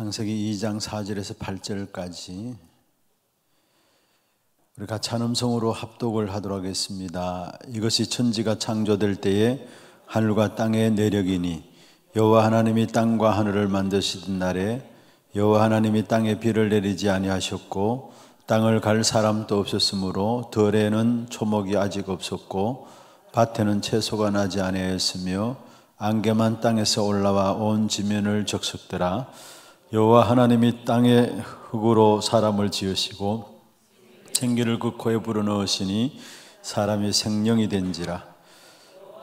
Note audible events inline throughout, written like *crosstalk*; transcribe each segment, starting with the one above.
창세기 2장 4절에서 8절까지 우리 같이 한 음성으로 합독을 하도록 하겠습니다. 이것이 천지가 창조될 때에 하늘과 땅의 내력이니 여호와 하나님이 땅과 하늘을 만드시던 날에 여호와 하나님이 땅에 비를 내리지 아니하셨고 땅을 갈 사람도 없었으므로 덜에는 초목이 아직 없었고 밭에는 채소가 나지 아니하였으며 안개만 땅에서 올라와 온 지면을 적셨더라 여호와 하나님이 땅의 흙으로 사람을 지으시고 생기를 그 코에 불어넣으시니 사람이 생명이 된지라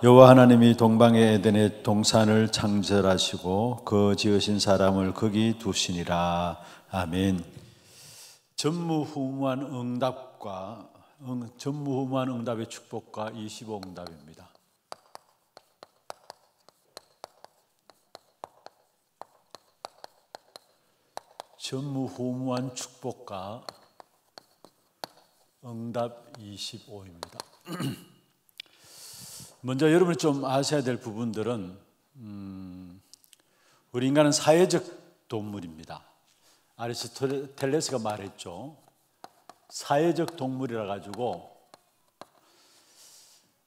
여호와 하나님이 동방의 에덴의 동산을 창설하시고 그 지으신 사람을 거기 두시니라 아멘 전무후무한 응답과 전무후무한 응답의 축복과 25응답입니다 전무후무한 축복과 응답 25입니다. *clears throat* 먼저 여러분이 좀 아셔야 될 부분들은 음, 우리 인간은 사회적 동물입니다. 아리스토텔레스가 말했죠. 사회적 동물이라 가지고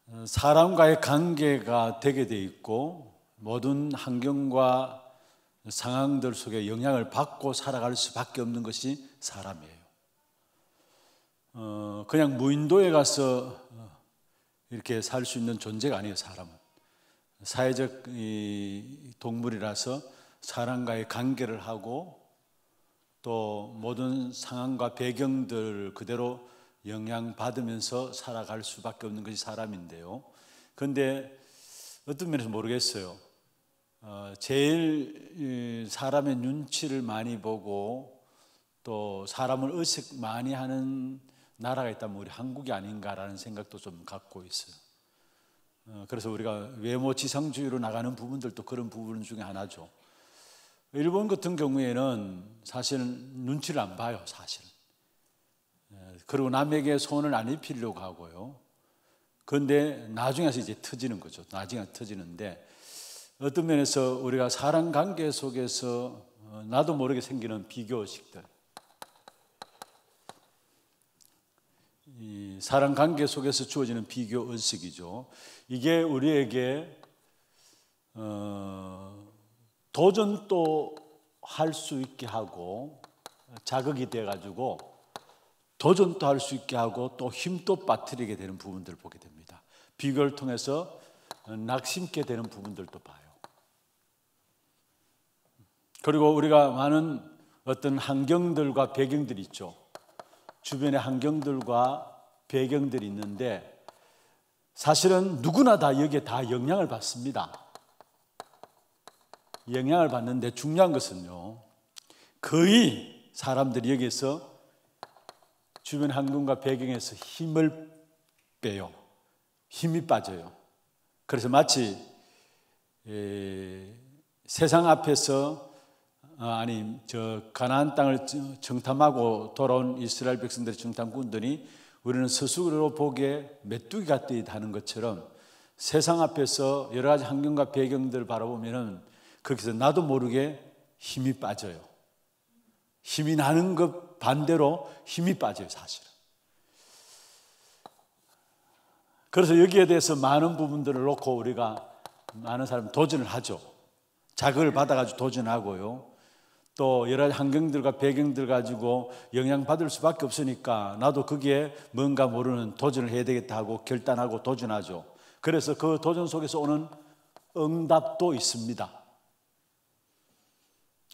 어, 사람과의 관계가 되게 돼 있고 모든 환경과 상황들 속에 영향을 받고 살아갈 수밖에 없는 것이 사람이에요. 어, 그냥 무인도에 가서 어, 이렇게 살 수 있는 존재가 아니에요, 사람은. 사회적 동물이라서 사람과의 관계를 하고 또 모든 상황과 배경들 그대로 영향받으면서 살아갈 수밖에 없는 것이 사람인데요. 그런데 어떤 면에서 모르겠어요. 어, 제일 사람의 눈치를 많이 보고 또 사람을 의식 많이 하는 나라가 있다면 우리 한국이 아닌가라는 생각도 좀 갖고 있어요. 어, 그래서 우리가 외모 지상주의로 나가는 부분들도 그런 부분 중에 하나죠. 일본 같은 경우에는 사실 눈치를 안 봐요, 사실. 어, 그리고 남에게 손을 안 입히려고 하고요. 그런데 나중에서 이제 터지는 거죠. 나중에 터지는데 어떤 면에서 우리가 사랑 관계 속에서 어, 나도 모르게 생기는 비교식들. 이 사랑 관계 속에서 주어지는 비교 의식이죠. 이게 우리에게 어, 도전 도할 수 있게 하고 자극이 돼 가지고 도전도 할 수 있게 하고 또 힘도 빠뜨리게 되는 부분들을 보게 됩니다. 비교를 통해서 어, 낙심게 되는 부분들도 봐요. 그리고 우리가 많은 어떤 환경들과 배경들이 있죠. 주변의 환경들과 배경들이 있는데 사실은 누구나 다 여기에 다 영향을 받습니다. 영향을 받는데 중요한 것은요. 거의 사람들이 여기에서 주변 환경과 배경에서 힘을 빼요. 힘이 빠져요. 그래서 마치 세상 앞에서 어, 아니 저 가나안 땅을 정탐하고 돌아온 이스라엘 백성들의 정탐꾼들이 우리는 스스로 보기에 메뚜기 같듯 하는 것처럼 세상 앞에서 여러 가지 환경과 배경들을 바라보면은 거기서 나도 모르게 힘이 빠져요. 힘이 나는 것 반대로 힘이 빠져요, 사실은. 그래서 여기에 대해서 많은 부분들을 놓고 우리가 많은 사람 도전을 하죠. 자극을 받아가지고 도전하고요. 또 여러 환경들과 배경들 가지고 영향받을 수밖에 없으니까 나도 거기에 뭔가 모르는 도전을 해야 되겠다 하고 결단하고 도전하죠. 그래서 그 도전 속에서 오는 응답도 있습니다.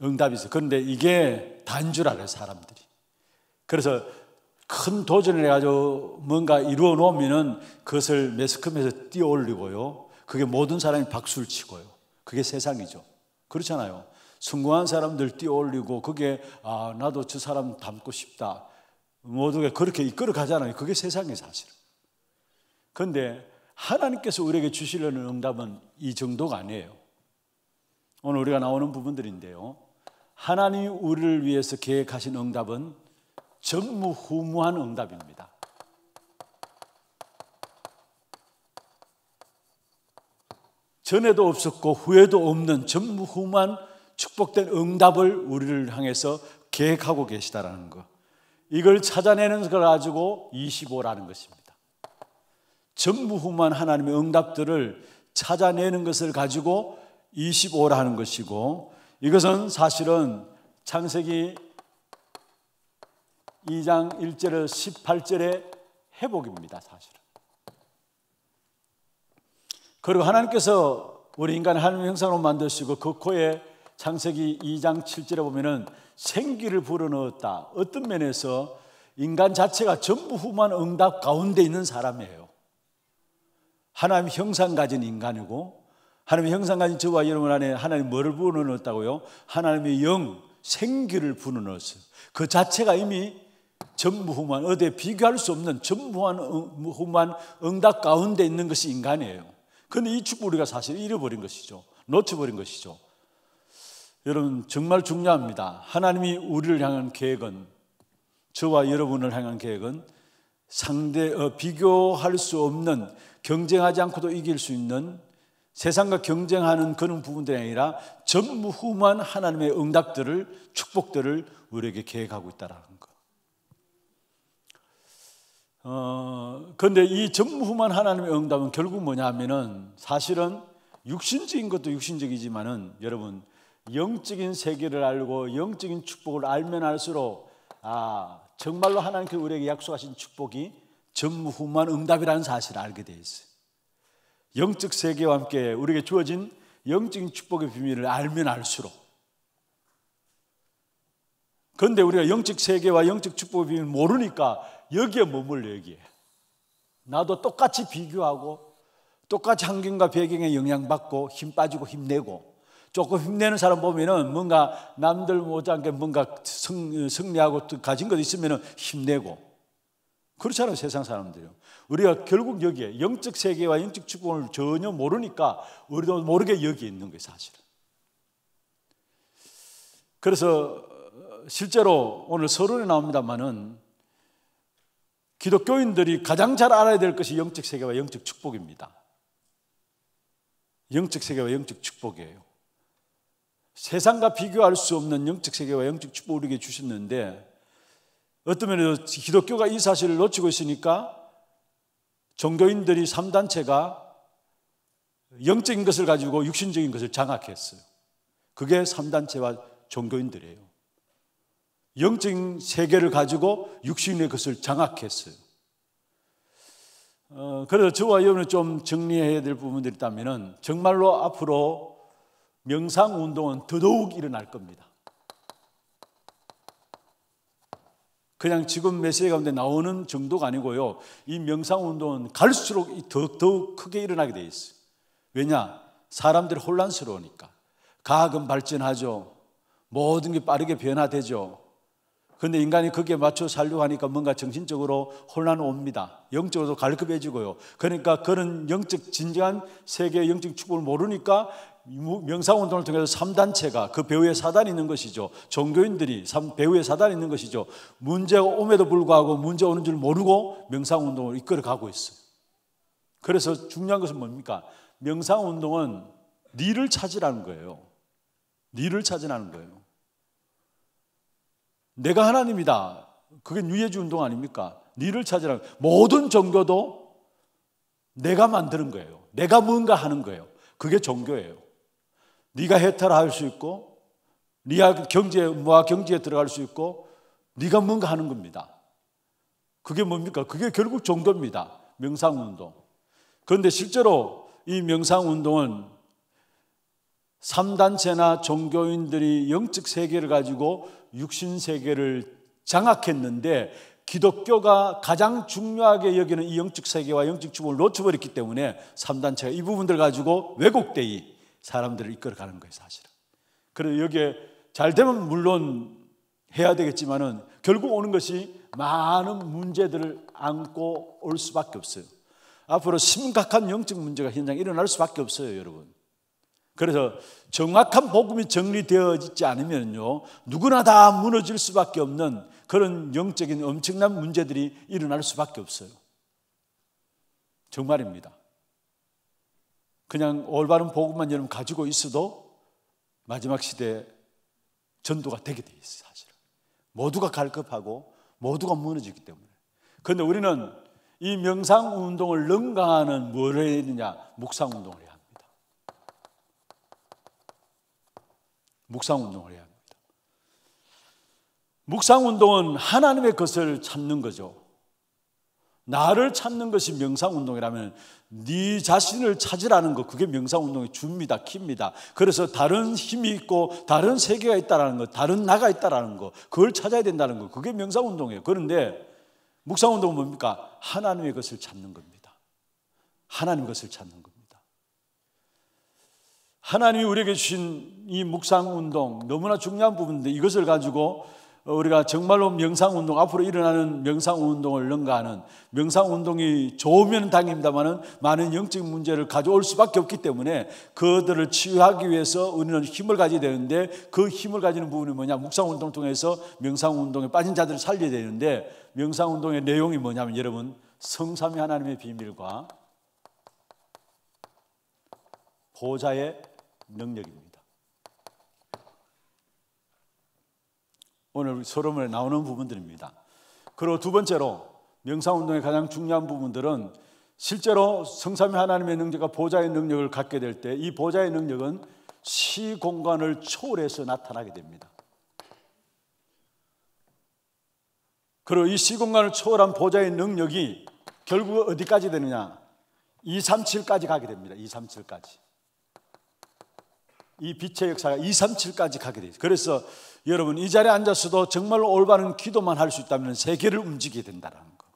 응답이 있어 그런데 이게 단줄 알아요, 사람들이. 그래서 큰 도전을 해가지고 뭔가 이루어 놓으면은 그것을 매스컴에서 띄어 올리고요. 그게 모든 사람이 박수를 치고요. 그게 세상이죠. 그렇잖아요. 성공한 사람들 띄어올리고 그게 아 나도 저 사람 닮고 싶다. 모두가 그렇게 이끌어 가잖아요. 그게 세상의 사실. 그런데 하나님께서 우리에게 주시려는 응답은 이 정도가 아니에요. 오늘 우리가 나오는 부분들인데요. 하나님이 우리를 위해서 계획하신 응답은 전무후무한 응답입니다. 전에도 없었고 후에도 없는 전무후무한 축복된 응답을 우리를 향해서 계획하고 계시다라는 것. 이걸 찾아내는 걸 가지고 25라는 것입니다. 전무후무 하나님의 응답들을 찾아내는 것을 가지고 25라는 것이고 이것은 사실은 창세기 2장 1절에 18절의 회복입니다, 사실은. 그리고 하나님께서 우리 인간을 하나님 형상으로 만드시고 그 코에 창세기 2장 7절에 보면은 생기를 불어넣었다. 어떤 면에서 인간 자체가 전부 후만 응답 가운데 있는 사람이에요. 하나님 형상 가진 인간이고 하나님 형상 가진 저와 여러분 안에 하나님 뭐를 불어넣었다고요? 하나님의 영, 생기를 불어넣었어요. 그 자체가 이미 전무후만 어디에 비교할 수 없는 전무후만 응답 가운데 있는 것이 인간이에요. 그런데 이 축복 우리가 사실 잃어버린 것이죠. 놓쳐버린 것이죠. 여러분 정말 중요합니다. 하나님이 우리를 향한 계획은 저와 여러분을 향한 계획은 상대 어, 비교할 수 없는 경쟁하지 않고도 이길 수 있는 세상과 경쟁하는 그런 부분들이 아니라 전무후무한 하나님의 응답들을 축복들을 우리에게 계획하고 있다라는 거. 어, 근데 이 전무후무한 하나님의 응답은 결국 뭐냐면은 사실은 육신적인 것도 육신적이지만은 여러분 영적인 세계를 알고 영적인 축복을 알면 알수록 아 정말로 하나님께 우리에게 약속하신 축복이 전무후무한 응답이라는 사실을 알게 돼 있어요. 영적 세계와 함께 우리에게 주어진 영적인 축복의 비밀을 알면 알수록 그런데 우리가 영적 세계와 영적 축복의 비밀을 모르니까 여기에 머물러 여기에 나도 똑같이 비교하고 똑같이 환경과 배경에 영향받고 힘 빠지고 힘내고 조금 힘내는 사람 보면은 뭔가 남들 못지않게 뭔가 승, 승리하고 가진 것 있으면은 힘내고 그렇잖아요 세상 사람들이요. 우리가 결국 여기에 영적 세계와 영적 축복을 전혀 모르니까 우리도 모르게 여기 에 있는 게 사실은. 그래서 어, 실제로 오늘 서론에 나옵니다만은 기독교인들이 가장 잘 알아야 될 것이 영적 세계와 영적 축복입니다. 영적 세계와 영적 축복이에요. 세상과 비교할 수 없는 영적 세계와 영적 축복을 우리에게 주셨는데 어떤 면에서 기독교가 이 사실을 놓치고 있으니까 종교인들이 3단체가 영적인 것을 가지고 육신적인 것을 장악했어요. 그게 3단체와 종교인들이에요. 영적인 세계를 가지고 육신의 것을 장악했어요. 어, 그래서 저와 여러분이 좀 정리해야 될 부분들이 있다면 정말로 앞으로 명상 운동은 더더욱 일어날 겁니다. 그냥 지금 메시지 가운데 나오는 정도가 아니고요. 이 명상 운동은 갈수록 더 더욱 크게 일어나게 돼 있어요. 왜냐? 사람들이 혼란스러우니까. 과학은 발전하죠. 모든 게 빠르게 변화되죠. 근데 인간이 거기에 맞춰 살려고 하니까 뭔가 정신적으로 혼란 옵니다. 영적으로도 갈급해지고요. 그러니까 그런 영적 진정한 세계의 영적 축복을 모르니까 명상운동을 통해서 3단체가그 배후에 사단이 있는 것이죠. 종교인들이 배후에 사단이 있는 것이죠. 문제가 옴에도 불구하고 문제 오는 줄 모르고 명상운동을 이끌어가고 있어요. 그래서 중요한 것은 뭡니까? 명상운동은 니를 찾으라는 거예요. 니를 찾으라는 거예요. 내가 하나님이다. 그게 뉴에주 운동 아닙니까? 니를 찾으라는 거예요. 모든 종교도 내가 만드는 거예요. 내가 뭔가 하는 거예요. 그게 종교예요. 네가 해탈할 수 있고 네가 경제 무 경제에 들어갈 수 있고 네가 뭔가 하는 겁니다. 그게 뭡니까? 그게 결국 정도입니다. 명상 운동. 그런데 실제로 이 명상 운동은 3단체나 종교인들이 영적 세계를 가지고 육신 세계를 장악했는데 기독교가 가장 중요하게 여기는 이 영적 세계와 영적 주범을 놓쳐버렸기 때문에 3단체가 이 부분들 가지고 왜곡되이 사람들을 이끌어가는 거예요, 사실은. 그래서 그러니까 여기에 잘 되면 물론 해야 되겠지만은 결국 오는 것이 많은 문제들을 안고 올 수밖에 없어요. 앞으로 심각한 영적 문제가 현장에 일어날 수밖에 없어요, 여러분. 그래서 정확한 복음이 정리되어 있지 않으면요, 누구나 다 무너질 수밖에 없는 그런 영적인 엄청난 문제들이 일어날 수밖에 없어요. 정말입니다. 그냥 올바른 복음만 여러분 가지고 있어도 마지막 시대에 전도가 되게 돼 있어요, 사실은. 모두가 갈급하고 모두가 무너지기 때문에. 그런데 우리는 이 명상 운동을 능가하는 뭘 해야 되느냐? 묵상 운동을 해야 합니다. 묵상 운동을 해야 합니다. 묵상 운동은 하나님의 것을 찾는 거죠. 나를 찾는 것이 명상운동이라면 네 자신을 찾으라는 것 그게 명상운동의 줍니다 킵니다 그래서 다른 힘이 있고 다른 세계가 있다라는 것 다른 나가 있다라는 것 그걸 찾아야 된다는 것 그게 명상운동이에요 그런데 묵상운동은 뭡니까? 하나님의 것을 찾는 겁니다 하나님 것을 찾는 겁니다 하나님이 우리에게 주신 이 묵상운동 너무나 중요한 부분인데 이것을 가지고 어, 우리가 정말로 명상운동, 앞으로 일어나는 명상운동을 능가하는 명상운동이 좋으면 당입니다만은 많은 영적 문제를 가져올 수밖에 없기 때문에 그들을 치유하기 위해서 우리는 힘을 가져야 되는데 그 힘을 가지는 부분이 뭐냐. 묵상운동을 통해서 명상운동에 빠진 자들을 살려야 되는데 명상운동의 내용이 뭐냐면 여러분 성삼위 하나님의 비밀과 보좌의 능력입니다. 오늘 소름을 나오는 부분들입니다. 그리고 두 번째로 명상운동의 가장 중요한 부분들은 실제로 성삼위 하나님의 능력과 보좌의 능력을 갖게 될 때 이 보좌의 능력은 시 공간을 초월해서 나타나게 됩니다. 그리고 이시 공간을 초월한 보좌의 능력이 결국 어디까지 되느냐? 237까지 가게 됩니다. 237까지. 이 빛의 역사가 237까지 가게 되죠. 그래서 여러분 이 자리에 앉아서도 정말 올바른 기도만 할 수 있다면 세계를 움직이게 된다는 거.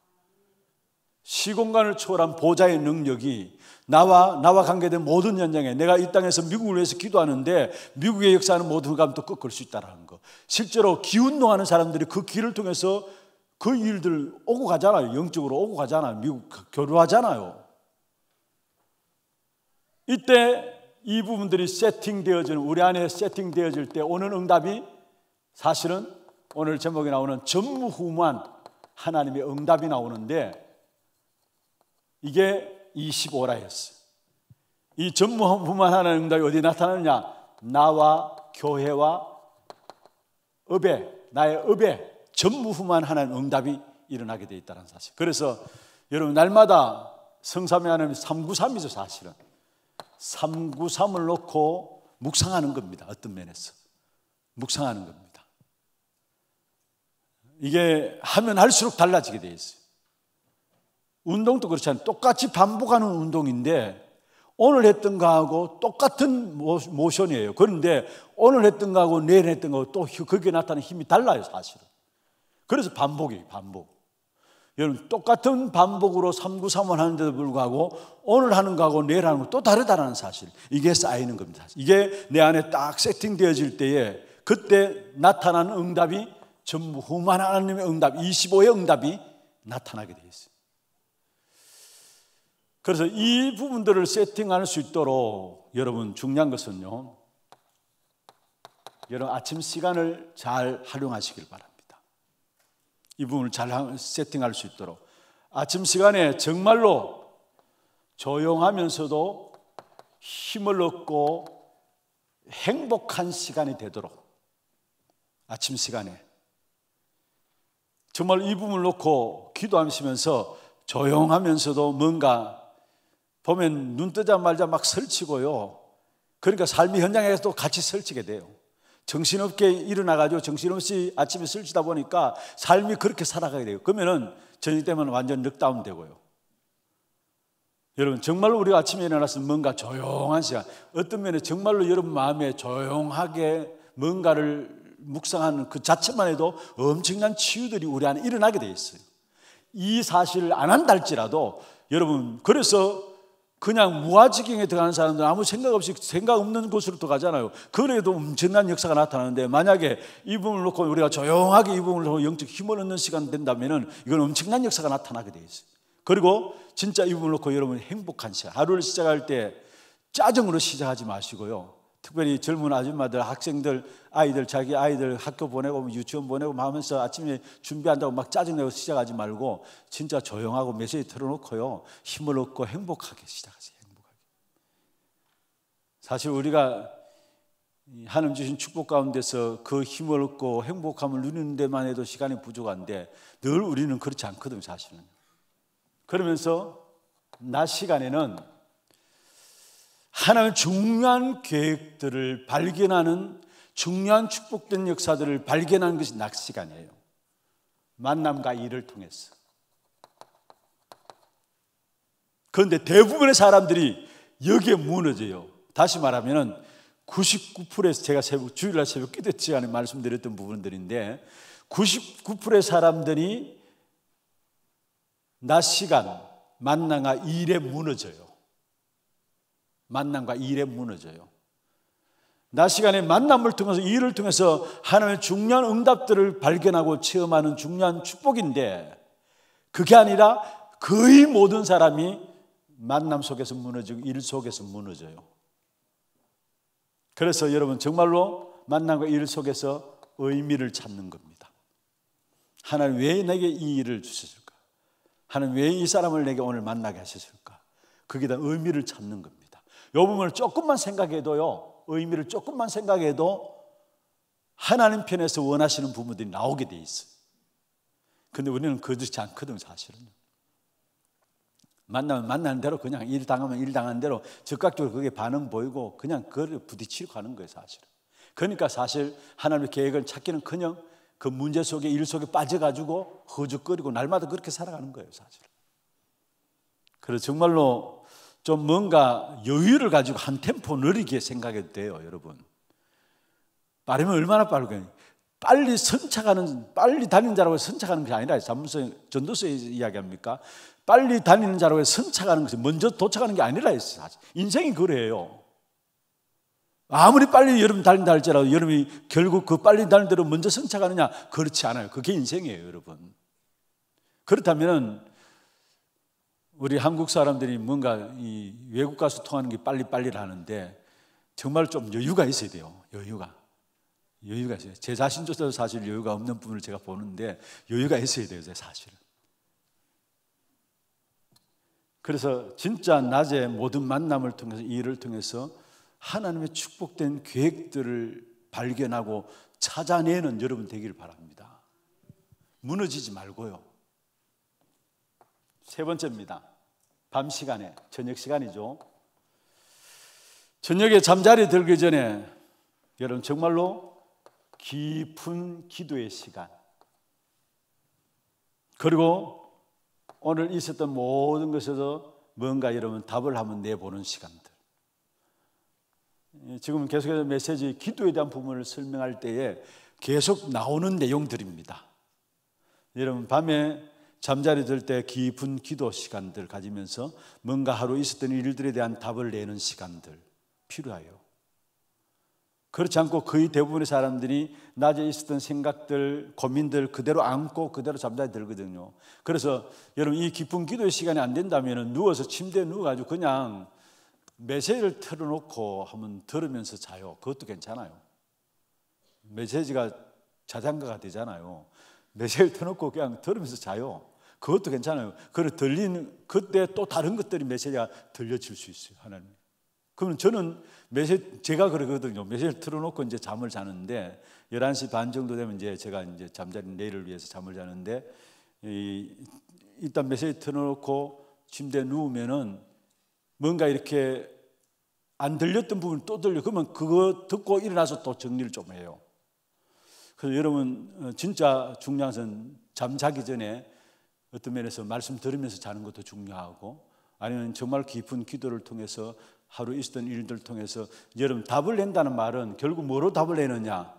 시공간을 초월한 보좌의 능력이 나와 나와 관계된 모든 현장에 내가 이 땅에서 미국을 위해서 기도하는데 미국의 역사하는 모든 감도 꺾을 수 있다라는 거. 실제로 기운동하는 사람들이 그 길을 통해서 그 일들 오고 가잖아요. 영적으로 오고 가잖아요. 미국 교류하잖아요. 이때 이 부분들이 세팅되어지는 우리 안에 세팅되어질 때 오는 응답이 사실은 오늘 제목에 나오는 전무후무한 하나님의 응답이 나오는데 이게 25라였어요. 이 전무후무한 하나님의 응답이 어디 나타나느냐? 나와 교회와 읍에 나의 읍에 전무후무한 하나님의 응답이 일어나게 돼 있다는 사실. 그래서 여러분 날마다 성삼위 하나님 393이죠 사실은. 393을 놓고 묵상하는 겁니다. 어떤 면에서. 묵상하는 겁니다. 이게 하면 할수록 달라지게 돼 있어요. 운동도 그렇잖아요. 똑같이 반복하는 운동인데 오늘 했던 거하고 똑같은 모션이에요. 그런데 오늘 했던 거하고 내일 했던 거하고 또 거기에 나타나는 힘이 달라요, 사실은. 그래서 반복이에요, 반복. 여러분, 똑같은 반복으로 393을 하는데도 불구하고 오늘 하는 거하고 내일 하는 거 또 다르다는 사실. 이게 쌓이는 겁니다. 이게 내 안에 딱 세팅되어질 때에 그때 나타나 응답이 전무후무 하나님의 응답, 25의 응답이 나타나게 되어 있어요. 그래서 이 부분들을 세팅할 수 있도록 여러분 중요한 것은요. 여러분 아침 시간을 잘 활용하시길 바랍니다. 이 부분을 잘 세팅할 수 있도록 아침 시간에 정말로 조용하면서도 힘을 얻고 행복한 시간이 되도록 아침 시간에 정말 이 부분을 놓고 기도하시면서 조용하면서도 뭔가 보면 눈 뜨자마자 막 설치고요. 그러니까 삶이 현장에서도 같이 설치게 돼요. 정신없게 일어나가지고 정신없이 아침에 설치다 보니까 삶이 그렇게 살아가게 돼요. 그러면은 저녁 때면 완전 넉다운 되고요. 여러분, 정말로 우리가 아침에 일어나서 뭔가 조용한 시간. 어떤 면에 정말로 여러분 마음에 조용하게 뭔가를 묵상하는 그 자체만 해도 엄청난 치유들이 우리 안에 일어나게 돼 있어요. 이 사실을 안 한다 할지라도 여러분 그래서 그냥 무아지경에 들어가는 사람들 아무 생각 없이 생각 없는 곳으로 들가잖아요 그래도 엄청난 역사가 나타나는데 만약에 이 부분을 놓고 우리가 조용하게 이 부분을 놓고 영적 힘을 얻는 시간 된다면 이건 엄청난 역사가 나타나게 돼 있어요. 그리고 진짜 이 부분을 놓고 여러분 행복한 시간, 하루를 시작할 때 짜증으로 시작하지 마시고요. 특별히 젊은 아줌마들, 학생들, 아이들, 자기 아이들 학교 보내고 뭐 유치원 보내고 하면서 아침에 준비한다고 막 짜증내고 시작하지 말고 진짜 조용하고 메시지 틀어놓고요. 힘을 얻고 행복하게 시작하세요. 행복하게. 사실 우리가 하나님 주신 축복 가운데서 그 힘을 얻고 행복함을 누리는 데만 해도 시간이 부족한데 늘 우리는 그렇지 않거든요, 사실은. 그러면서 낮 시간에는 하나의 중요한 계획들을 발견하는 중요한 축복된 역사들을 발견하는 것이 낚시가 아에요 만남과 일을 통해서. 그런데 대부분의 사람들이 여기에 무너져요. 다시 말하면 99%에서 제가 새벽, 주일날 새벽 기도 시간에 말씀드렸던 부분들인데 99%의 사람들이 낮 시간 만나가 일에 무너져요. 만남과 일에 무너져요. 낮 시간에 만남을 통해서 일을 통해서 하나님의 중요한 응답들을 발견하고 체험하는 중요한 축복인데 그게 아니라 거의 모든 사람이 만남 속에서 무너지고 일 속에서 무너져요. 그래서 여러분 정말로 만남과 일 속에서 의미를 찾는 겁니다. 하나님 왜 내게 이 일을 주셨을까? 하나님 왜 이 사람을 내게 오늘 만나게 하셨을까? 거기다 의미를 찾는 겁니다. 요분을 조금만 생각해도요. 의미를 조금만 생각해도 하나님 편에서 원하시는 부분들이 나오게 돼 있어요. 근데 우리는 그렇지 않거든 사실은. 만나면 만나는 대로 그냥 일 당하면 일 당한 대로 즉각적으로 그게 반응 보이고 그냥 그를 부딪히고 가는 거예요 사실은. 그러니까 사실 하나님의 계획을 찾기는 그냥 그 문제 속에 일 속에 빠져가지고 허죽거리고 날마다 그렇게 살아가는 거예요 사실. 은 그래서 정말로 좀 뭔가 여유를 가지고 한 템포 느리게 생각해도 돼요, 여러분. 빠르면 얼마나 빠르게 빨리 선착하는, 빨리 다니는 자라고 선착하는 게 아니라, 잠문 전도서에 이야기합니까? 빨리 다니는 자라고 선착하는 것이 먼저 도착하는 게 아니라, 인생이 그래요. 아무리 빨리 여러분 달린다 할지라도 여러분이 결국 그 빨리 달린 대로 먼저 선착하느냐? 그렇지 않아요. 그게 인생이에요, 여러분. 그렇다면 우리 한국 사람들이 뭔가 이 외국 가서 통하는게 빨리빨리라는데 정말 좀 여유가 있어야 돼요. 여유가. 여유가 있어요. 제 자신조차도 사실 여유가 없는 분을 제가 보는데 여유가 있어야 돼요. 사실은. 그래서 진짜 낮에 모든 만남을 통해서 이 일을 통해서 하나님의 축복된 계획들을 발견하고 찾아내는 여러분 되기를 바랍니다. 무너지지 말고요. 세 번째입니다. 밤 시간에, 저녁 시간이죠. 저녁에 잠자리 들기 전에 여러분 정말로 깊은 기도의 시간. 그리고 오늘 있었던 모든 것에서 뭔가 여러분 답을 한번 내보는 시간들. 지금 계속해서 메시지 기도에 대한 부분을 설명할 때에 계속 나오는 내용들입니다. 여러분 밤에 잠자리 들 때 깊은 기도 시간들 가지면서 뭔가 하루 있었던 일들에 대한 답을 내는 시간들 필요해요. 그렇지 않고 거의 대부분의 사람들이 낮에 있었던 생각들, 고민들 그대로 안고 그대로 잠자리 들거든요. 그래서 여러분 이 깊은 기도의 시간이 안 된다면 누워서 침대에 누워가지고 그냥 메시지를 틀어놓고 한번 들으면서 자요. 그것도 괜찮아요. 메시지가 자장가가 되잖아요. 메시지를 *laughs* 틀어놓고 그냥 들으면서 자요. 그것도 괜찮아요. 그걸 들리 그때 또 다른 것들이 메시지가 들려질 수 있어요. 하나님. 그러면 저는 메시 제가 그러거든요. 메시지를 틀어놓고 이제 잠을 자는데 11시 반 정도 되면 이제 제가 이제 잠자는 내일을 위해서 잠을 자는데 이, 일단 메시지 틀어놓고 침대에 누우면은 뭔가 이렇게 안 들렸던 부분 또 들려. 그러면 그거 듣고 일어나서 또 정리를 좀 해요. 그래서 여러분 어, 진짜 중요한 것은 잠자기 전에 어떤 면에서 말씀 들으면서 자는 것도 중요하고 아니면 정말 깊은 기도를 통해서 하루 있었던 일들 을 통해서 여러분 답을 낸다는 말은 결국 뭐로 답을 내느냐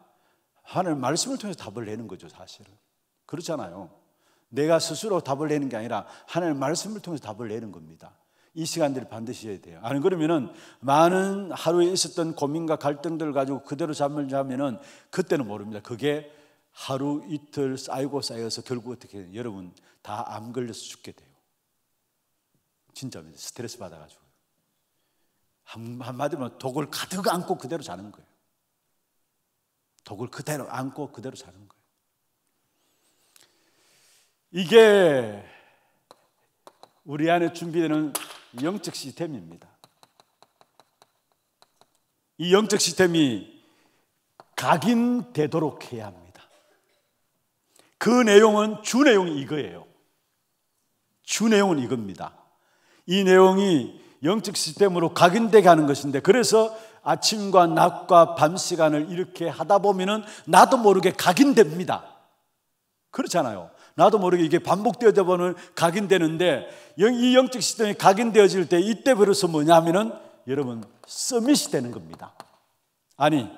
하늘 말씀을 통해서 답을 내는 거죠 사실은 그렇잖아요 내가 스스로 답을 내는 게 아니라 하늘 말씀을 통해서 답을 내는 겁니다 이 시간들을 반드시 해야 돼요. 아니 그러면은 많은 하루에 있었던 고민과 갈등들을 가지고 그대로 잠을 자면은 그때는 모릅니다. 그게 하루 이틀 쌓이고 쌓여서 결국 어떻게 해요? 여러분 다 암 걸려서 죽게 돼요. 진짜입니다. 스트레스 받아가지고. 한, 한마디로 독을 가득 안고 그대로 자는 거예요. 독을 그대로 안고 그대로 자는 거예요. 이게 우리 안에 준비되는 영적 시스템입니다. 이 영적 시스템이 각인되도록 해야 합니다. 그 내용은 주 내용이 이거예요. 주 내용은 이겁니다. 이 내용이 영적 시스템으로 각인되게 하는 것인데 그래서 아침과 낮과 밤 시간을 이렇게 하다 보면은 나도 모르게 각인됩니다. 그렇잖아요. 나도 모르게 이게 반복되어져 보면 각인되는데 이 영적 시스템이 각인되어질 때 이때 비로소 뭐냐면은 여러분 서밋이 되는 겁니다. 아니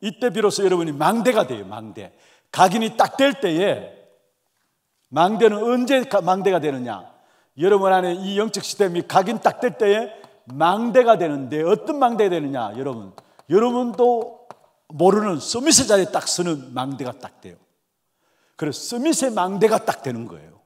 이때 비로소 여러분이 망대가 돼요. 망대. 각인이 딱 될 때에 망대는 언제 망대가 되느냐? 여러분 안에 이 영적 시스템 각인 딱 될 때에 망대가 되는데 어떤 망대가 되느냐? 여러분, 여러분도 모르는 서밋의 자리에 딱 서는 망대가 딱 돼요. 그래서 서밋의 망대가 딱 되는 거예요.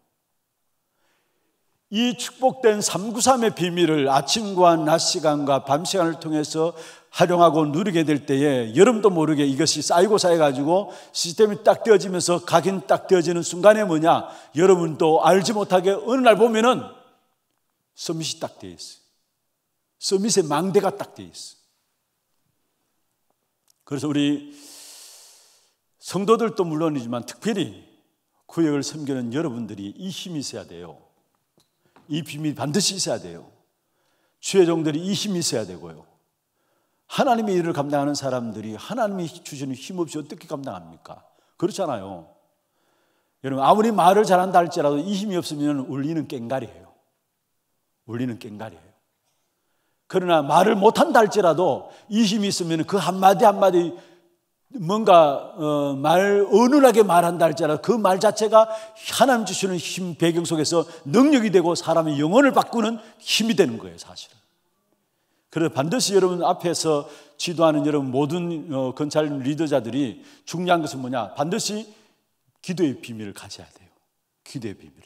이 축복된 393의 비밀을 아침과 낮 시간과 밤 시간을 통해서 활용하고 누리게 될 때에 여름도 모르게 이것이 쌓이고 쌓여가지고 시스템이 딱 되어지면서 각인 딱 되어지는 순간에 뭐냐 여러분도 알지 못하게 어느 날 보면은 서밋이 딱 되어 있어요. 서밋의 망대가 딱 되어 있어요. 그래서 우리 성도들도 물론이지만 특별히 구역을 섬기는 여러분들이 이 힘이 있어야 돼요. 이 비밀이 반드시 있어야 돼요. 주의 종들이 이 힘이 있어야 되고요. 하나님의 일을 감당하는 사람들이 하나님이 주시는 힘없이 어떻게 감당합니까? 그렇잖아요. 여러분, 아무리 말을 잘한다 할지라도 이 힘이 없으면 울리는 깽가리예요. 울리는 깽가리예요. 그러나 말을 못한다 할지라도 이 힘이 있으면 그 한마디 한마디 뭔가 어, 말 어눌하게 말한다 할지라도 그 말 자체가 하나님 주시는 힘 배경 속에서 능력이 되고 사람의 영혼을 바꾸는 힘이 되는 거예요, 사실은. 그래서 반드시 여러분 앞에서 지도하는 여러분 모든 검찰 어, 리더자들이 중요한 것은 뭐냐? 반드시 기도의 비밀을 가져야 돼요. 기도의 비밀을.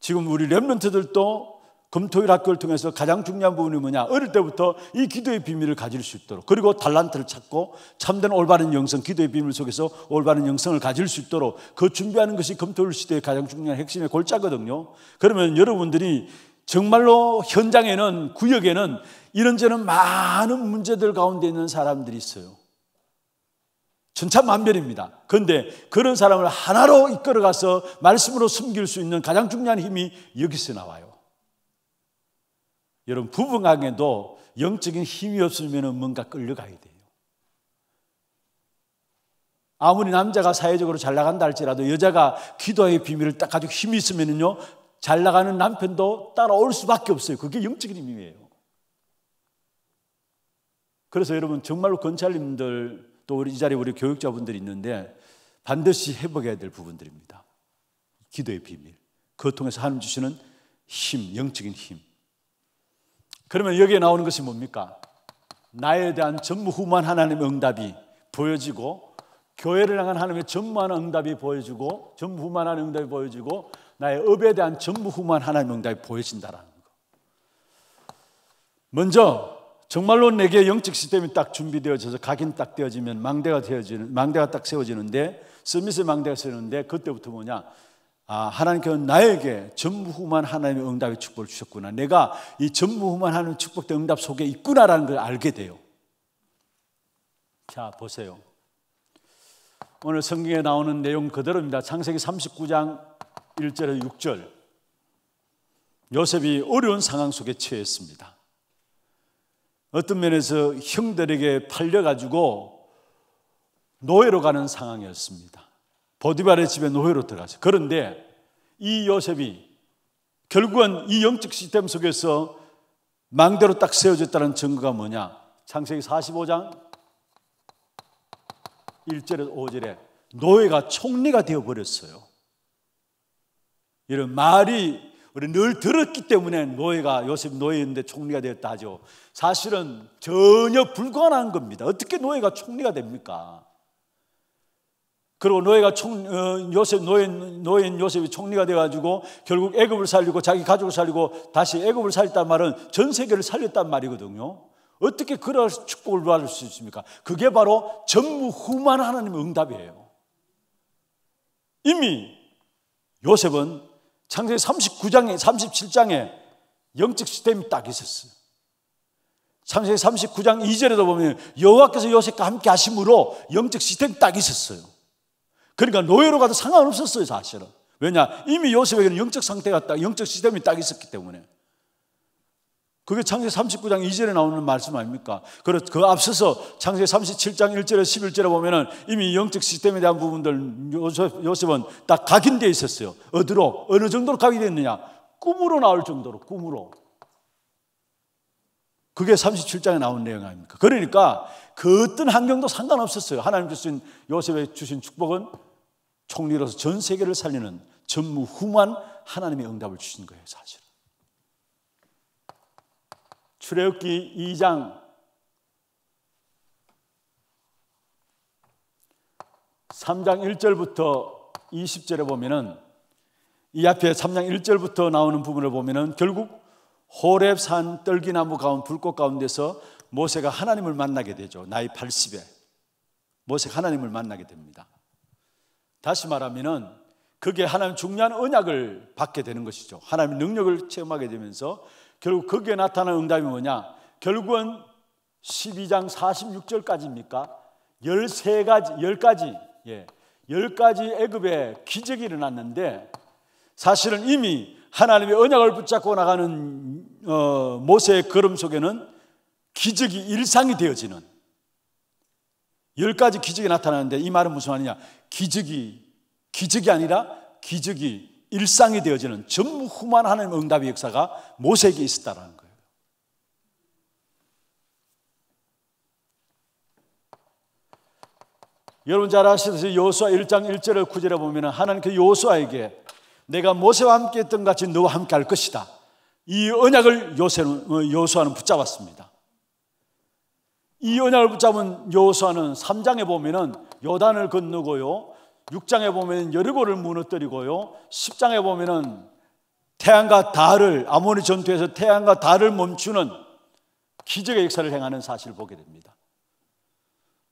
지금 우리 랩런트들도 금토일 학교를 통해서 가장 중요한 부분이 뭐냐? 어릴 때부터 이 기도의 비밀을 가질 수 있도록 그리고 달란트를 찾고 참된 올바른 영성, 기도의 비밀 속에서 올바른 영성을 가질 수 있도록 그 준비하는 것이 금토일 시대의 가장 중요한 핵심의 골자거든요. 그러면 여러분들이 정말로 현장에는 구역에는 이런저런 많은 문제들 가운데 있는 사람들이 있어요. 천차만별입니다. 그런데 그런 사람을 하나로 이끌어가서 말씀으로 숨길 수 있는 가장 중요한 힘이 여기서 나와요. 여러분 부부간에도 영적인 힘이 없으면 뭔가 끌려가야 돼요. 아무리 남자가 사회적으로 잘 나간다 할지라도 여자가 기도의 비밀을 딱 가지고 힘이 있으면요 잘 나가는 남편도 따라올 수밖에 없어요. 그게 영적인 힘이에요. 그래서 여러분 정말로 권찰님들 또 우리 이 자리에 우리 교육자분들이 있는데 반드시 회복해될 부분들입니다. 기도의 비밀. 그 통해서 하나님 주시는 힘, 영적인 힘. 그러면 여기에 나오는 것이 뭡니까? 나에 대한 전무후무한 하나님의 응답이 보여지고 교회를 향한 하나님의 전무한 응답이 보여지고 전무후무한 응답이 보여지고 나의 업에 대한 전부 후만 하나님의 응답이 보여진다라는 거. 먼저 정말로 내게 영적 시스템이 딱 준비되어져서 각인 딱 되어지면 망대가 되어지는 망대가 딱 세워지는데 서밋의 망대가 세우는데 그때부터 뭐냐? 아, 하나님께서 나에게 전부후만 하나님의 응답의 축복을 주셨구나. 내가 이 전부후만 하나님의 축복된 응답 속에 있구나라는 걸 알게 돼요. 자, 보세요. 오늘 성경에 나오는 내용 그대로입니다. 창세기 39장 1절에서 6절 요셉이 어려운 상황 속에 처했습니다. 어떤 면에서 형들에게 팔려가지고 노예로 가는 상황이었습니다. 보디발의 집에 노예로 들어가죠. 그런데 이 요셉이 결국은 이 영적 시스템 속에서 망대로 딱 세워졌다는 증거가 뭐냐? 창세기 45장 1절에서 5절에 노예가 총리가 되어버렸어요. 이런 말이 우리 늘 들었기 때문에 노예가 요셉 노예인데 총리가 되었다 하죠. 사실은 전혀 불가능한 겁니다. 어떻게 노예가 총리가 됩니까? 그리고 노예가 총, 어, 요셉 노인 노인 요셉이 총리가 돼 가지고 결국 애굽을 살리고 자기 가족을 살리고 다시 애굽을 살렸단 말은 전 세계를 살렸단 말이거든요. 어떻게 그런 축복을 받을 수 있습니까? 그게 바로 전무후만 하나님의 응답이에요. 이미 요셉은 창세기 39장에 37장에 영적 시스템이 딱 있었어요. 창세기 39장 2절에도 보면 여호와께서 요셉과 함께 하심으로 영적 시스템이 딱 있었어요. 그러니까 노예로 가도 상관없었어요, 사실은. 왜냐? 이미 요셉에게는 영적 상태가 딱, 영적 시스템이 딱 있었기 때문에. 그게 창세 39장 2절에 나오는 말씀 아닙니까? 그 앞서서 창세 37장 1절에 11절에 보면은 이미 영적 시스템에 대한 부분들 요셉, 요셉은 다 각인되어 있었어요. 어디로, 어느 정도로 각인됐느냐? 꿈으로 나올 정도로, 꿈으로. 그게 37장에 나온 내용 아닙니까? 그러니까 그 어떤 환경도 상관없었어요. 하나님 주신 요셉에 주신 축복은 총리로서 전 세계를 살리는 전무후무한 하나님의 응답을 주신 거예요, 사실은. 출애굽기 2장 3장 1절부터 20절에 보면은 이 앞에 3장 1절부터 나오는 부분을 보면은 결국 호랩산 떨기나무 가운 불꽃 가운데서 모세가 하나님을 만나게 되죠. 나이 80에 모세가 하나님을 만나게 됩니다. 다시 말하면은 그게 하나님 중요한 언약을 받게 되는 것이죠. 하나님의 능력을 체험하게 되면서 결국 거기에 나타난 응답이 뭐냐? 결국은 12장 46절까지입니까? 13가지, 10가지, 예. 10가지 애급의 기적이 일어났는데 사실은 이미 하나님의 언약을 붙잡고 나가는 어, 모세의 걸음 속에는 기적이 일상이 되어지는 10가지 기적이 나타나는데 이 말은 무슨 말이냐? 기적이, 기적이 아니라 기적이 일상이 되어지는 전무후만 하나님의 응답의 역사가 모세에게 있었다라는 거예요. 여러분 잘 아시듯이 요수아 1장 1절을 구절해 보면 하나님께 요수아에게 내가 모세와 함께 했던 같이 너와 함께 할 것이다. 이 언약을 어, 요수아는 붙잡았습니다. 이 언약을 붙잡은 요수아는 3장에 보면 요단을 건너고요. 6장에 보면 여리고를 무너뜨리고요. 10장에 보면은 태양과 달을 아모니 전투에서 태양과 달을 멈추는 기적의 역사를 행하는 사실을 보게 됩니다.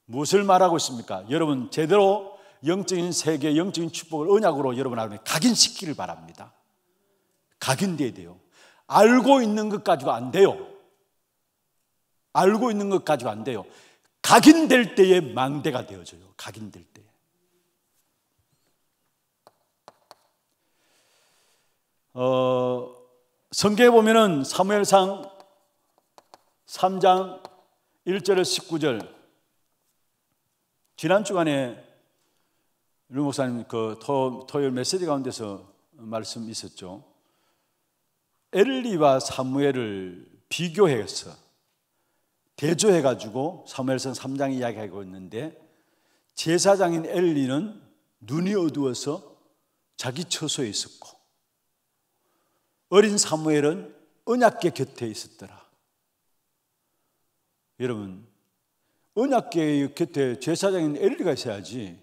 무엇을 말하고 있습니까? 여러분 제대로 영적인 세계, 영적인 축복을 언약으로 여러분 하에 각인시키기를 바랍니다. 각인돼야 돼요. 알고 있는 것 가지고 안 돼요. 알고 있는 것 가지고 안 돼요. 각인될 때에 망대가 되어져요. 각인될 때. 어, 성경에 보면은 사무엘상 3장 1절에서 19절 지난 주간에 류 목사님 그 토, 토요일 메시지 가운데서 말씀 있었죠. 엘리와 사무엘을 비교해서 대조해 가지고 사무엘선 3장 이야기하고 있는데 제사장인 엘리는 눈이 어두워서 자기 처소에 있었고 어린 사무엘은 언약계 곁에 있었더라. 여러분, 언약계 곁에 제사장인 엘리가 있어야지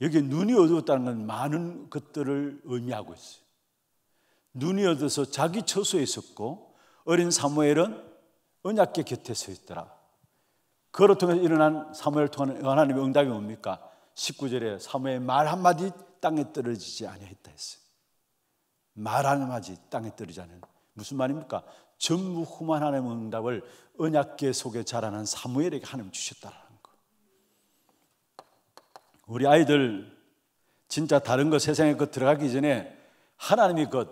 여기 눈이 어두웠다는 건 많은 것들을 의미하고 있어요. 눈이 어두워서 자기 처소에 있었고 어린 사무엘은 언약계 곁에 서 있더라. 그로 통해서 일어난 사무엘 통한 하나님의 응답이 뭡니까? 19절에 사무엘 말 한마디 땅에 떨어지지 아니했다 했어요. 말 하나마지 땅에 떨어지 않 무슨 말입니까? 전무후만 하나님의 응답을 언약계 속에 자라난 사무엘에게 하나님 주셨다라는 거. 우리 아이들 진짜 다른 거 세상에 것 그 들어가기 전에 하나님의 것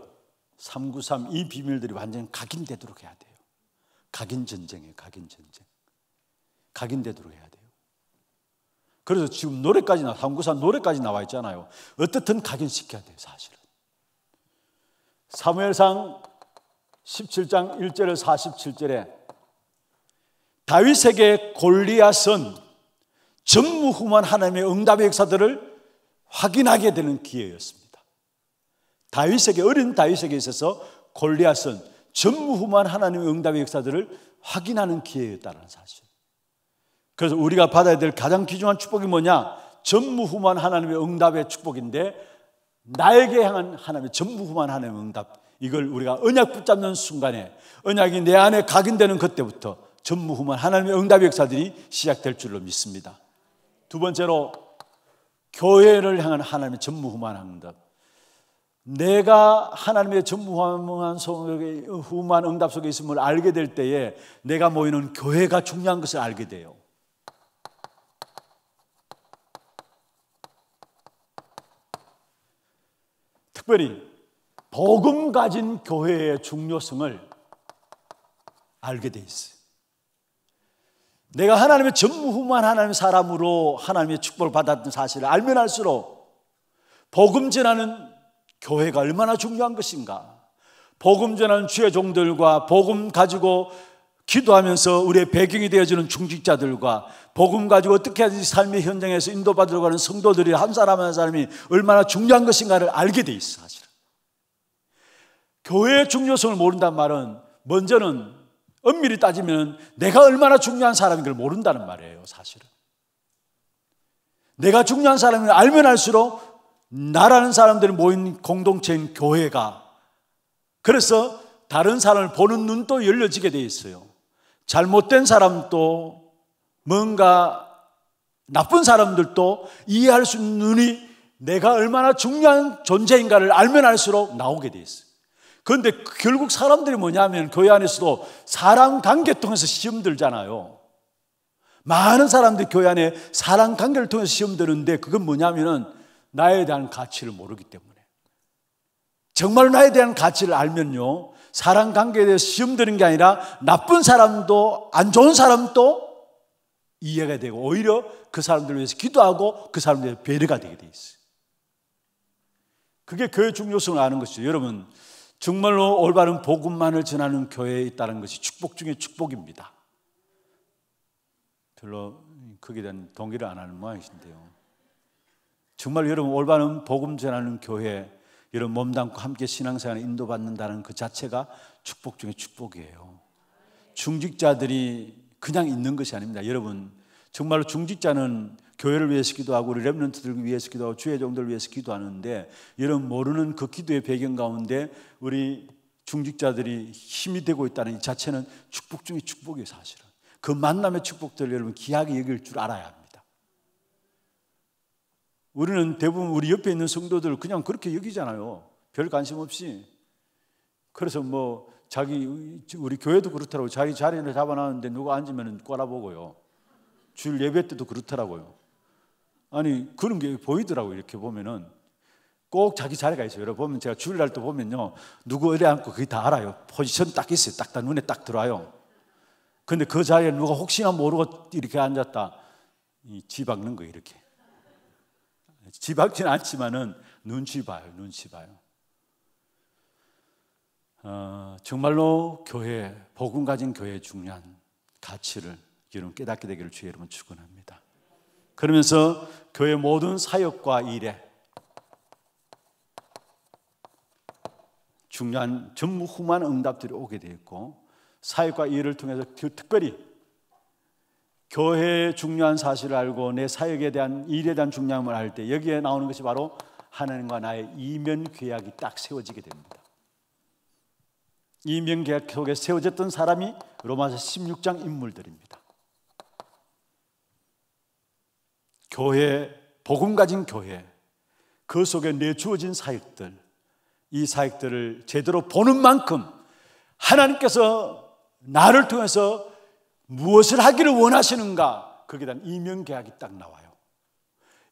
393, 이 비밀들이 완전히 각인되도록 해야 돼요. 각인 전쟁이에요, 각인 전쟁. 각인되도록 해야 돼요. 그래서 지금 노래까지 나, 393 노래까지 나와 있잖아요. 어떻든 각인시켜야 돼요, 사실은. 사무엘상 17장 1절에서 47절에 다윗에게 골리앗은 전무후무한 하나님의 응답의 역사들을 확인하게 되는 기회였습니다. 다윗에게 어린 다윗에게 있어서 골리앗은 전무후무한 하나님의 응답의 역사들을 확인하는 기회였다는 사실. 그래서 우리가 받아야 될 가장 귀중한 축복이 뭐냐? 전무후무한 하나님의 응답의 축복인데 나에게 향한 하나님의 전부후만 하나님의 응답 이걸 우리가 언약 붙잡는 순간에 언약이 내 안에 각인되는 그때부터 전부후만 하나님의 응답 역사들이 시작될 줄로 믿습니다. 두 번째로 교회를 향한 하나님의 전부후만 응답. 내가 하나님의 전부후만 후만 응답 속에 있음을 알게 될 때에 내가 모이는 교회가 중요한 것을 알게 돼요. 특별히 복음 가진 교회의 중요성을 알게 돼 있어요. 내가 하나님의 전무후무한 하나님 사람으로 하나님의 축복을 받았던 사실을 알면 알수록 복음 전하는 교회가 얼마나 중요한 것인가. 복음 전하는 주의 종들과 복음 가지고 기도하면서 우리의 배경이 되어주는 중직자들과 복음 가지고 어떻게 하든지 삶의 현장에서 인도받으러가는 성도들이 한 사람 한 사람이 얼마나 중요한 것인가를 알게 돼 있어, 사실은. 교회의 중요성을 모른다는 말은 먼저는 엄밀히 따지면 내가 얼마나 중요한 사람인 걸 모른다는 말이에요, 사실은. 내가 중요한 사람을 알면 알수록 나라는 사람들이 모인 공동체인 교회가 그래서 다른 사람을 보는 눈도 열려지게 돼 있어요. 잘못된 사람도 뭔가 나쁜 사람들도 이해할 수 있는 눈이 내가 얼마나 중요한 존재인가를 알면 알수록 나오게 돼 있어요. 그런데 결국 사람들이 뭐냐면 교회 안에서도 사랑 관계 통해서 시험 들잖아요. 많은 사람들이 교회 안에 사랑 관계를 통해서 시험 드는데 그건 뭐냐면은 나에 대한 가치를 모르기 때문에. 정말 나에 대한 가치를 알면요. 사람 관계에 대해서 시험 드는 게 아니라 나쁜 사람도 안 좋은 사람도 이해가 되고 오히려 그 사람들을 위해서 기도하고 그 사람들의 배려가 되게 돼 있어요. 그게 교회 중요성을 아는 것이죠. 여러분, 정말로 올바른 복음만을 전하는 교회에 있다는 것이 축복 중에 축복입니다. 별로 크게 대한 동의를 안 하는 모양이신데요. 정말 여러분 올바른 복음 전하는 교회 이런 몸담고 함께 신앙생활 인도받는다는 그 자체가 축복 중의 축복이에요. 중직자들이 그냥 있는 것이 아닙니다. 여러분, 정말로 중직자는 교회를 위해서 기도하고 우리 랩런트들을 위해서 기도하고 주의 종들을 위해서 기도하는데 이런 모르는 그 기도의 배경 가운데 우리 중직자들이 힘이 되고 있다는 이 자체는 축복 중의 축복이에요, 사실은. 그 만남의 축복들을 여러분 귀하게 여길 줄 알아야 합니다. 우리는 대부분 우리 옆에 있는 성도들 그냥 그렇게 여기잖아요. 별 관심 없이. 그래서 뭐 자기 우리 교회도 그렇더라고 자기 자리를 잡아놨는데 누가 앉으면 꼬라보고요. 주일 예배 때도 그렇더라고요. 아니 그런 게보이더라고 이렇게 보면은 꼭 자기 자리가 있어요. 여러분 보면 제가 주일날 또 보면요 누구 어디 앉고 그게 다 알아요. 포지션 딱 있어요. 딱다 눈에 딱 들어와요. 근데 그 자리에 누가 혹시나 모르고 이렇게 앉았다 이 지 박는 거 이렇게. 지박진 않지만은 눈치 봐요, 눈치 봐요. 어, 정말로 교회, 복음 가진 교회 중요한 가치를 여러분 깨닫게 되기를 주의 여러분 축원합니다. 그러면서 교회 모든 사역과 일에 중요한 전무후무 응답들이 오게 되어 고 사역과 일을 통해서 특별히 교회의 중요한 사실을 알고 내 사역에 대한 일에 대한 중요함을 알 때 여기에 나오는 것이 바로 하나님과 나의 이면 계약이 딱 세워지게 됩니다. 이면 계약 속에 세워졌던 사람이 로마서 16장 인물들입니다. 교회, 복음 가진 교회, 그 속에 내주어진 사역들, 이 사역들을 제대로 보는 만큼 하나님께서 나를 통해서 무엇을 하기를 원하시는가? 거기에 대한 이명계약이 딱 나와요.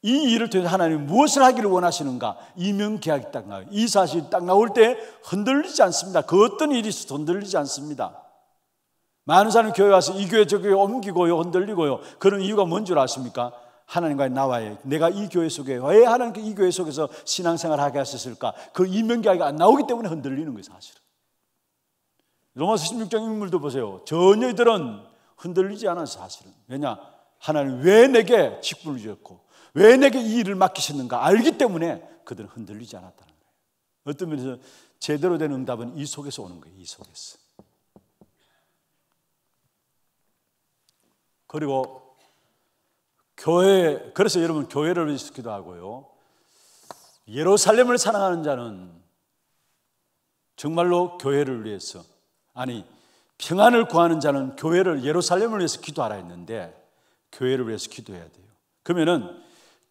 이 일을 통해서 하나님이 무엇을 하기를 원하시는가? 이명계약이 딱 나와요. 이 사실이 딱 나올 때 흔들리지 않습니다. 그 어떤 일이 있어도 흔들리지 않습니다. 많은 사람이 교회 와서 이 교회 저 교회 옮기고요, 흔들리고요. 그런 이유가 뭔 줄 아십니까? 하나님과 나와의 내가 이 교회 속에 왜 하나님께 이 교회 속에서 신앙생활 하게 하셨을까? 그 이명계약이 안 나오기 때문에 흔들리는 거예요, 사실은. 로마서 16장 인물도 보세요. 전혀 이들은 흔들리지 않아 사실은. 왜냐? 하나님 왜 내게 직분을 주셨고 왜 내게 이 일을 맡기셨는가 알기 때문에 그들은 흔들리지 않았다는 거예요. 어떤 면에서 제대로 된 응답은 이 속에서 오는 거예요. 이 속에서. 그리고 교회 그래서 여러분 교회를 위해서기도 하고요. 예루살렘을 사랑하는 자는 정말로 교회를 위해서 아니 평안을 구하는 자는 교회를 예루살렘을 위해서 기도하라 했는데 교회를 위해서 기도해야 돼요. 그러면은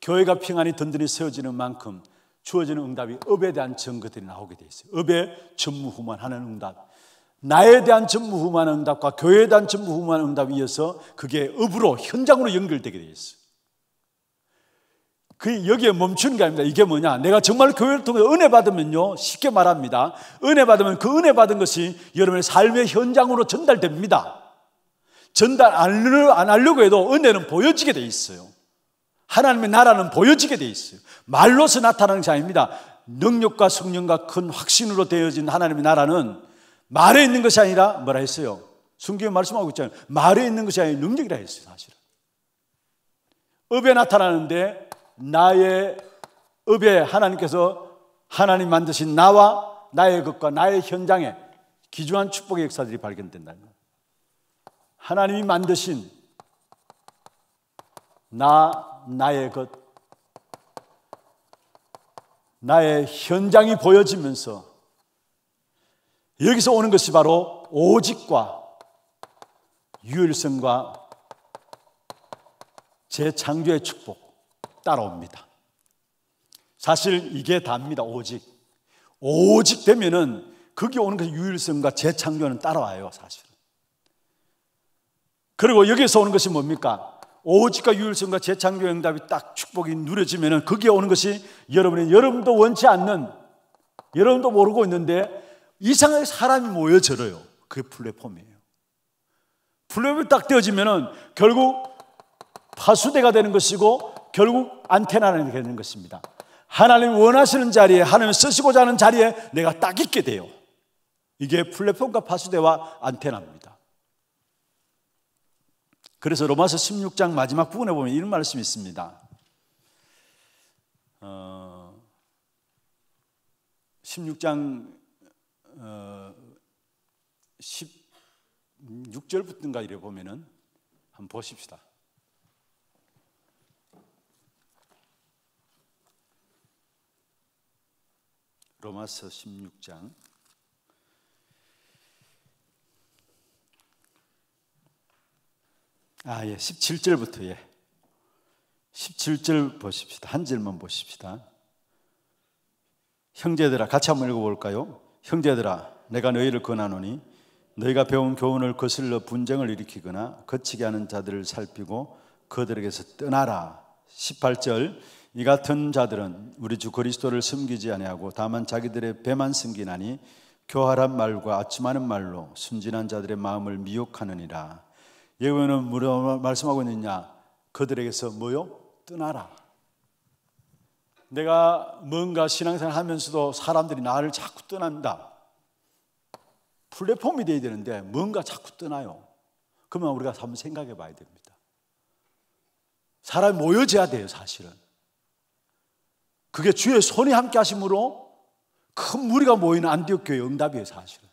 교회가 평안이 든든히 세워지는 만큼 주어지는 응답이 업에 대한 증거들이 나오게 돼 있어요. 업에 전무후만하는 응답, 나에 대한 전무후만한 응답과 교회에 대한 전무후만한 응답이 이어서 그게 업으로 현장으로 연결되게 돼 있어요. 그 여기에 멈추는 게 아닙니다. 이게 뭐냐? 내가 정말 교회를 통해 은혜 받으면요. 쉽게 말합니다. 은혜 받으면 그 은혜 받은 것이 여러분의 삶의 현장으로 전달됩니다. 전달 안 하려고 해도 은혜는 보여지게 돼 있어요. 하나님의 나라는 보여지게 돼 있어요. 말로서 나타나는 것 아닙니다. 능력과 성령과 큰 확신으로 되어진 하나님의 나라는 말에 있는 것이 아니라 뭐라 했어요? 성경에 말씀하고 있잖아요. 말에 있는 것이 아니라 능력이라 했어요, 사실은. 업에 나타나는데 나의 읍에 하나님께서 하나님 만드신 나와 나의 것과 나의 현장에 기주한 축복의 역사들이 발견된다. 하나님이 만드신 나, 나의 것, 나의 현장이 보여지면서 여기서 오는 것이 바로 오직과 유일성과 재창조의 축복, 따라옵니다. 사실 이게 답니다. 오직. 오직 되면은 거기 오는 것이 유일성과 재창조는 따라와요. 사실 그리고 여기서 오는 것이 뭡니까? 오직과 유일성과 재창조 응답이 딱 축복이 누려지면은 거기에 오는 것이 여러분이 여러분도 원치 않는 여러분도 모르고 있는데 이상하게 사람이 모여들요 그게 플랫폼이에요. 플랫폼이 딱 되어지면은 결국 파수대가 되는 것이고 결국 안테나는 되는 것입니다. 하나님 원하시는 자리에 하나님 쓰시고자 하는 자리에 내가 딱 있게 돼요. 이게 플랫폼과 파수대와 안테나입니다. 그래서 로마서 16장 마지막 부분에 보면 이런 말씀이 있습니다. 어, 16장 어, 16절부터인가 이래 보면은 한번 보십시다. 로마서 16장 1 아, 예. 17절부터 예. 17절 보십시다. 한 절만 보십시다. 형제들아 같이 한번 읽어 볼까요? 형제들아 내가 너희를 권하노니 너희가 배운 교훈을 거슬러 분쟁을 일으키거나 거치게 하는 자들을 살피고 그들에게서 떠나라. 18절 이 같은 자들은 우리 주 그리스도를 숨기지 아니하고 다만 자기들의 배만 숨기나니 교활한 말과 아침하는 말로 순진한 자들의 마음을 미혹하느니라. 예외는 무려 말씀하고 있느냐? 그들에게서 뭐요? 떠나라. 내가 뭔가 신앙생활 하면서도 사람들이 나를 자꾸 떠난다. 플랫폼이 돼야 되는데 뭔가 자꾸 떠나요. 그러면 우리가 한번 생각해 봐야 됩니다. 사람이 모여져야 돼요, 사실은. 그게 주의 손이 함께 하심으로 큰 무리가 모이는 안디옥 교회 응답이에요, 사실은.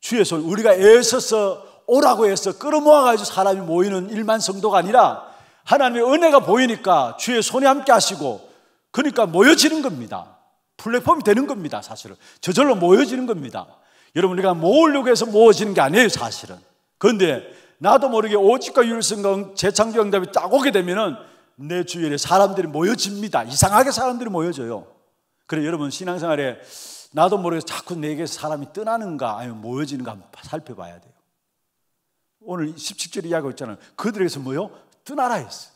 주의 손, 우리가 애써서 오라고 해서 끌어모아가지고 사람이 모이는 일만 성도가 아니라 하나님의 은혜가 보이니까 주의 손이 함께 하시고 그러니까 모여지는 겁니다. 플랫폼이 되는 겁니다, 사실은. 저절로 모여지는 겁니다. 여러분, 우리가 모으려고 해서 모아지는 게 아니에요, 사실은. 그런데 나도 모르게 오직과 율성과 재창조 응답이 딱 오게 되면은 내 주위에 사람들이 모여집니다. 이상하게 사람들이 모여져요. 그래 여러분 신앙생활에 나도 모르게 자꾸 내게 사람이 떠나는가 아니면 모여지는가 한번 살펴봐야 돼요. 오늘 1 7절 이야기하고 있잖아요. 그들에게서 뭐요? 떠나라 했어요.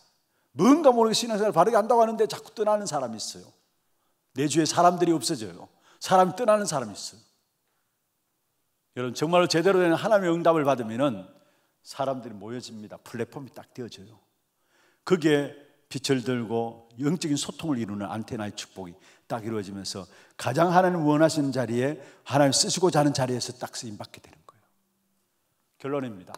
뭔가 모르게 신앙생활 바르게 한다고 하는데 자꾸 떠나는 사람이 있어요. 내 주위에 사람들이 없어져요. 사람이 떠나는 사람이 있어요. 여러분 정말로 제대로 된 하나님의 응답을 받으면은 사람들이 모여집니다. 플랫폼이 딱 되어져요. 그게 빛을 들고 영적인 소통을 이루는 안테나의 축복이 딱 이루어지면서 가장 하나님 원하시는 자리에 하나님 쓰시고자 하는 자리에서 딱 쓰임 받게 되는 거예요. 결론입니다.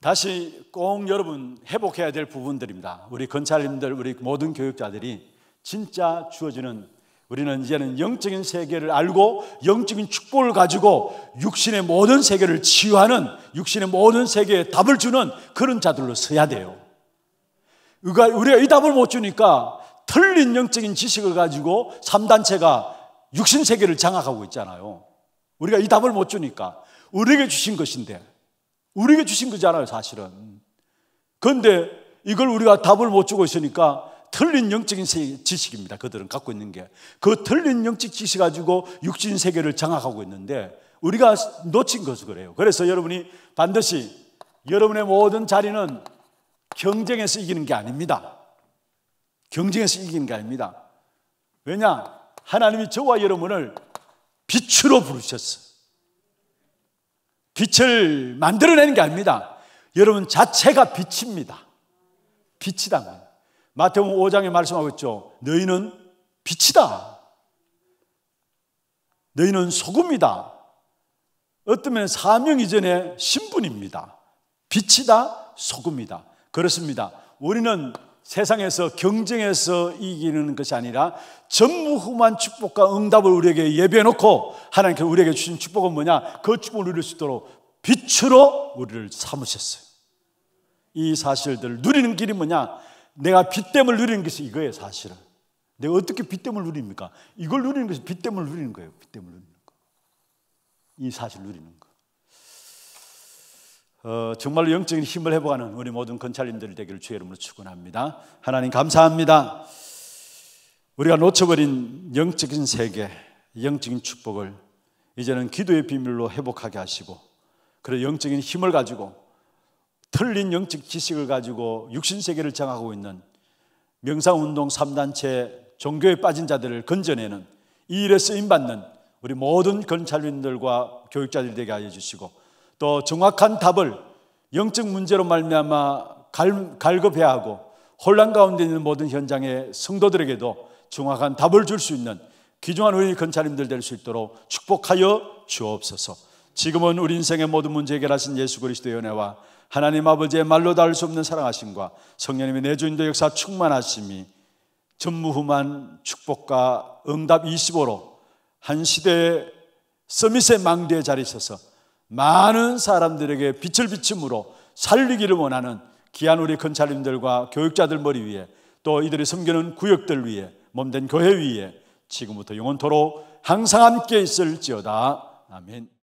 다시 꼭 여러분 회복해야 될 부분들입니다. 우리 건찰님들, 우리 모든 교육자들이 진짜 주어지는 우리는 이제는 영적인 세계를 알고 영적인 축복을 가지고 육신의 모든 세계를 치유하는 육신의 모든 세계에 답을 주는 그런 자들로 서야 돼요. 우리가 이 답을 못 주니까 틀린 영적인 지식을 가지고 3단체가 육신 세계를 장악하고 있잖아요. 우리가 이 답을 못 주니까 우리에게 주신 것인데 우리에게 주신 거잖아요, 사실은. 그런데 이걸 우리가 답을 못 주고 있으니까 틀린 영적인 지식입니다. 그들은 갖고 있는 게. 그 틀린 영적 지식 가지고 육신 세계를 장악하고 있는데 우리가 놓친 것을 그래요. 그래서 여러분이 반드시 여러분의 모든 자리는 경쟁에서 이기는 게 아닙니다. 경쟁에서 이기는 게 아닙니다. 왜냐? 하나님이 저와 여러분을 빛으로 부르셨어요. 빛을 만들어내는 게 아닙니다. 여러분 자체가 빛입니다. 빛이다. 마태복음 5장에 말씀하고 있죠. 너희는 빛이다. 너희는 소금이다. 어떤 면 사명 이전에 신분입니다. 빛이다, 소금이다. 그렇습니다. 우리는 세상에서 경쟁해서 이기는 것이 아니라 전무후무한 축복과 응답을 우리에게 예비해 놓고 하나님께서 우리에게 주신 축복은 뭐냐? 그 축복을 누릴 수 있도록 빛으로 우리를 삼으셨어요. 이 사실들을 누리는 길이 뭐냐? 내가 빛 때문에 누리는 것이 이거예요, 사실은. 내가 어떻게 빛때문 누립니까? 이걸 누리는 것이 빛때문 누리는 거예요. 빛때문 누리는 거. 이 사실 누리는 거. 어, 정말로 영적인 힘을 회복하는 우리 모든 건찰님들이 되기를 주의 이름으로 축원합니다. 하나님 감사합니다. 우리가 놓쳐버린 영적인 세계, 영적인 축복을 이제는 기도의 비밀로 회복하게 하시고, 그래 영적인 힘을 가지고 틀린 영적 지식을 가지고 육신세계를 정하고 있는 명상운동 3단체 종교에 빠진 자들을 건져내는 이 일에 쓰임받는 우리 모든 건찰인들과 교육자들 되게 알려 주시고 또 정확한 답을 영적 문제로 말미암아 갈급해야 하고 혼란 가운데 있는 모든 현장의 성도들에게도 정확한 답을 줄 수 있는 귀중한 우리 건찰님들 될 수 있도록 축복하여 주옵소서. 지금은 우리 인생의 모든 문제 해결하신 예수 그리스도의 은혜와 하나님 아버지의 말로 닿을 수 없는 사랑하심과 성령님의 내주인도 역사 충만하심이 전무후만 축복과 응답 25로 한 시대의 서밋의 망대에 자리 있어서 많은 사람들에게 빛을 비침으로 살리기를 원하는 귀한 우리 건찰님들과 교육자들 머리 위에 또 이들이 섬기는 구역들 위에 몸된 교회 위에 지금부터 영원토록 항상 함께 있을지어다. 아멘.